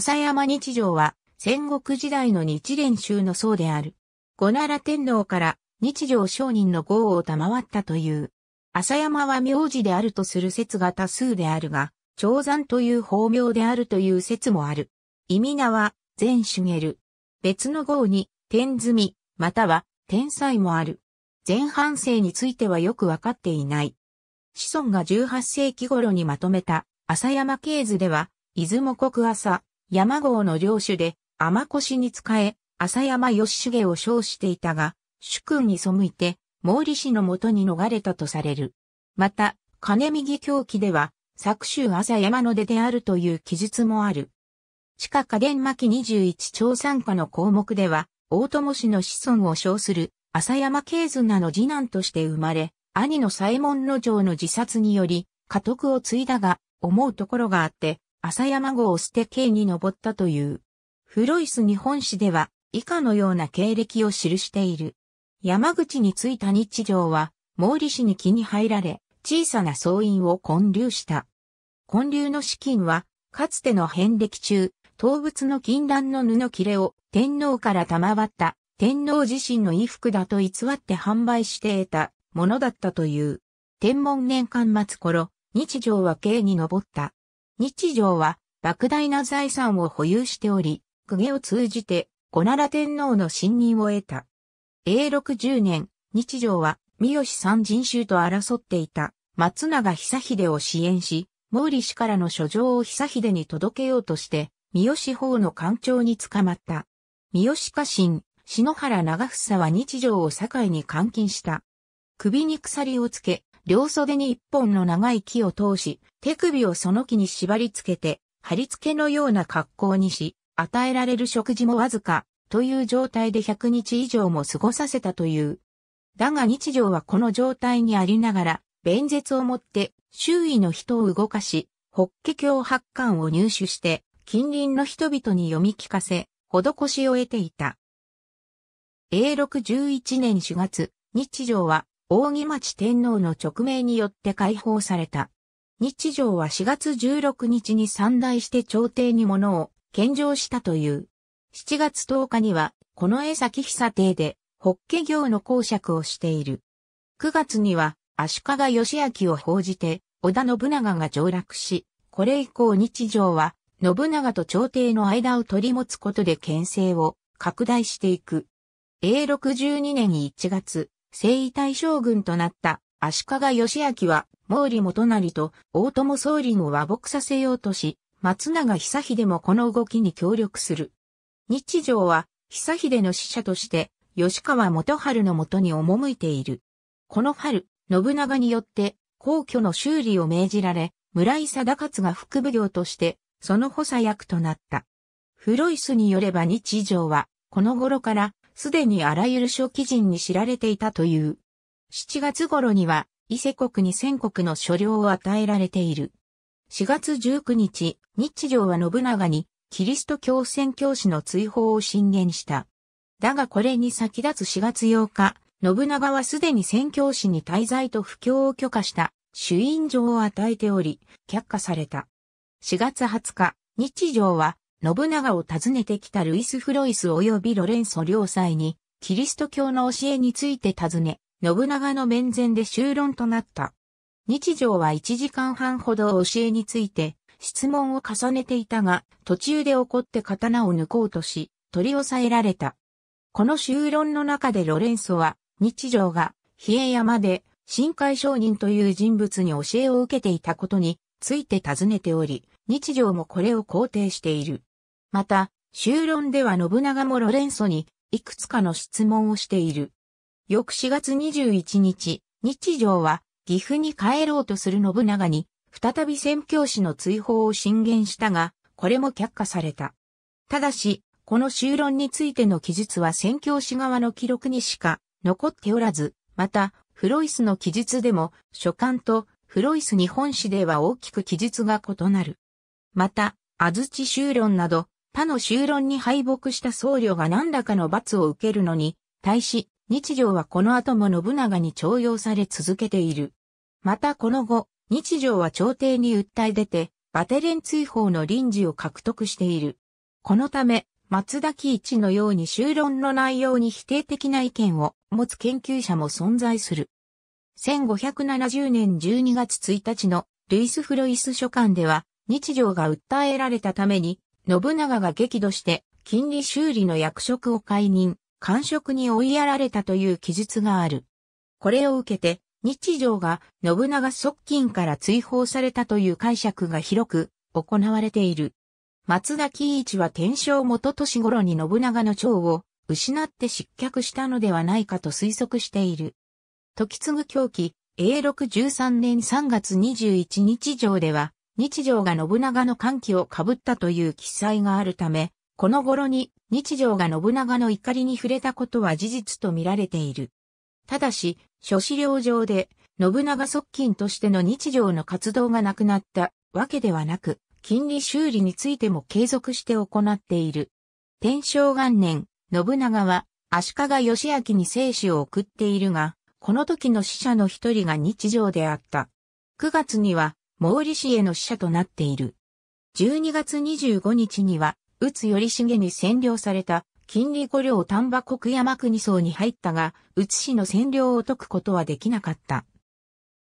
朝山日常は戦国時代の日蓮宗の僧である。五奈良天皇から日常商人の豪を賜ったという。朝山は名字であるとする説が多数であるが、長山という法名であるという説もある。意味名は、善茂る。別の号に、天積み、または、天才もある。前半生についてはよくわかっていない。子孫が18世紀頃にまとめた、朝山系図では、出雲国朝、山郷の領主で、天越に仕え、朝山義重を称していたが、主君に背いて、毛利氏のもとに逃れたとされる。また、金右狂気では、作州朝山の出であるという記述もある。地下家電巻21長参加の項目では、大友氏の子孫を称する、朝山慶綱の次男として生まれ、兄の左衛門の城の自殺により、家督を継いだが、思うところがあって、朝山号を捨て刑に登ったという。フロイス日本史では以下のような経歴を記している。山口に着いた日常は、毛利氏に気に入られ、小さな総員を混流した。混流の資金は、かつての遍歴中、動物の禁断の布切れを天皇から賜った天皇自身の衣服だと偽って販売して得たものだったという。天文年間末頃、日常は刑に登った。日常は莫大な財産を保有しており、公家を通じて、小奈良天皇の信任を得た。永禄10年、日常は、三好三人衆と争っていた、松永久秀を支援し、毛利氏からの書状を久秀に届けようとして、三好法の官庁に捕まった。三好家臣、篠原長房は日常を境に監禁した。首に鎖をつけ、両袖に一本の長い木を通し、手首をその木に縛り付けて、貼り付けのような格好にし、与えられる食事もわずか、という状態で100日以上も過ごさせたという。だが日常はこの状態にありながら、弁舌をもって周囲の人を動かし、法華経発巻を入手して、近隣の人々に読み聞かせ、施しを得ていた。a 6 11年4月、日常は大木町天皇の勅命によって解放された。日常は4月16日に散大して朝廷に物を献上したという。7月10日には、この江崎久邸で、ホッケの公爵をしている。9月には、足利義明を報じて、織田信長が上落し、これ以降日常は、信長と朝廷の間を取り持つことで牽制を拡大していく。a 6 2年1月、征夷大将軍となった足利義明は毛利元就と大友総理を和睦させようとし、松永久秀もこの動きに協力する。日常は久秀の使者として吉川元春のもとに赴いている。この春、信長によって皇居の修理を命じられ、村井貞勝が副奉行としてその補佐役となった。フロイスによれば日常はこの頃からすでにあらゆる諸記人に知られていたという。7月頃には、伊勢国に全国の所領を与えられている。4月19日、日常は信長に、キリスト教宣教師の追放を進言した。だがこれに先立つ4月8日、信長はすでに宣教師に滞在と布教を許可した主印状を与えており、却下された。4月20日、日常は信長を訪ねてきたルイス・フロイス及びロレンソ両祭に、キリスト教の教えについて尋ね、信長の面前で修論となった。日常は1時間半ほど教えについて質問を重ねていたが、途中で怒って刀を抜こうとし、取り押さえられた。この修論の中でロレンソは、日常が、比叡山で、深海商人という人物に教えを受けていたことについて尋ねており、日常もこれを肯定している。また、修論では信長もロレンソに、いくつかの質問をしている。翌4月21日、日常は、岐阜に帰ろうとする信長に、再び宣教師の追放を進言したが、これも却下された。ただし、この修論についての記述は宣教師側の記録にしか残っておらず、また、フロイスの記述でも、書簡とフロイス日本史では大きく記述が異なる。また、安土修論など、他の修論に敗北した僧侶が何らかの罰を受けるのに、対し、日常はこの後も信長に徴用され続けている。またこの後、日常は朝廷に訴え出て、バテレン追放の臨時を獲得している。このため、松田喜一のように修論の内容に否定的な意見を持つ研究者も存在する。1570年12月1日のルイス・フロイス書簡では、日常が訴えられたために、信長が激怒して、金利修理の役職を解任、官職に追いやられたという記述がある。これを受けて、日常が信長側近から追放されたという解釈が広く行われている。松田喜一は天正元年頃に信長の長を失って失脚したのではないかと推測している。時継狂気、永禄13年3月21日上では、日常が信長の歓喜をかぶったという記載があるため、この頃に日常が信長の怒りに触れたことは事実と見られている。ただし、諸資料上で、信長側近としての日常の活動がなくなったわけではなく、金利修理についても継続して行っている。天正元年、信長は足利義明に生死を送っているが、この時の死者の一人が日常であった。9月には毛利氏への使者となっている。12月25日には、宇津頼重に占領された金利五両丹波国山国層に入ったが、宇津氏の占領を解くことはできなかった。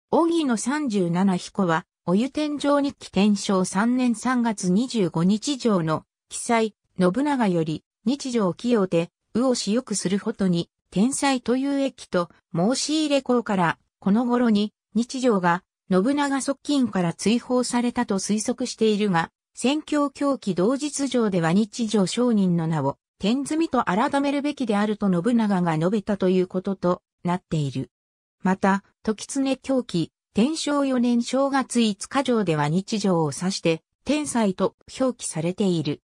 荻の37彦は、お湯天井日記天正3年3月25日上の記載、信長より日常器用で、魚をしよくするほどに、天才という駅と申し入れ校から、この頃に日常が信長側近から追放されたと推測しているが、宣教狂気同日上では日常商人の名を、天積と改めるべきであると信長が述べたということとなっている。また、時常狂気、天正四年正月五日上では日常を指して、天才と表記されている。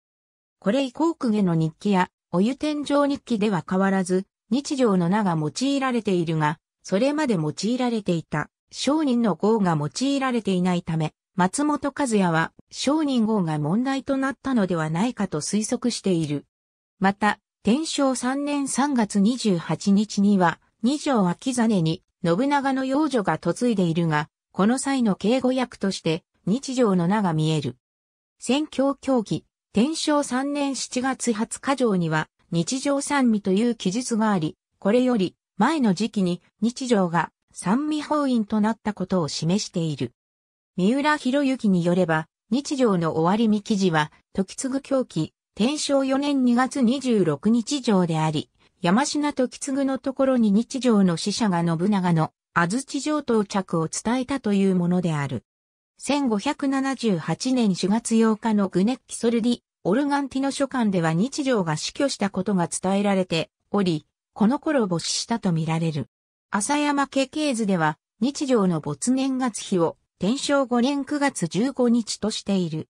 これ以降公家の日記や、お湯天上日記では変わらず、日常の名が用いられているが、それまで用いられていた商人の号が用いられていないため、松本和也は商人号が問題となったのではないかと推測している。また、天正3年3月28日には、二条秋真に信長の養女が嫁いでいるが、この際の敬語役として日常の名が見える。宣教協議、天正3年7月20日条には、日常三味という記述があり、これより前の時期に日常が三味法院となったことを示している。三浦博之によれば、日常の終わり見記事は、時継狂気、天正4年2月26日上であり、山品時継のところに日常の死者が信長の安土城到着を伝えたというものである。1578年4月8日のグネッキソルディ、オルガンティの書簡では日常が死去したことが伝えられており、この頃没死したとみられる。浅山家系図では、日常の没年月日を、天正5年9月15日としている。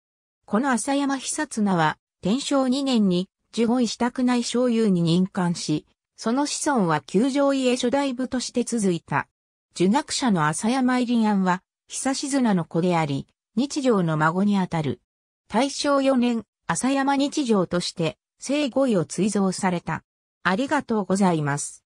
この浅山久綱は、天正2年に、受護したくない醤油に任官し、その子孫は旧上家初代部として続いた。受学者の浅山入り庵は、久し綱の子であり、日常の孫にあたる。大正4年、浅山日常として、生後位を追贈された。ありがとうございます。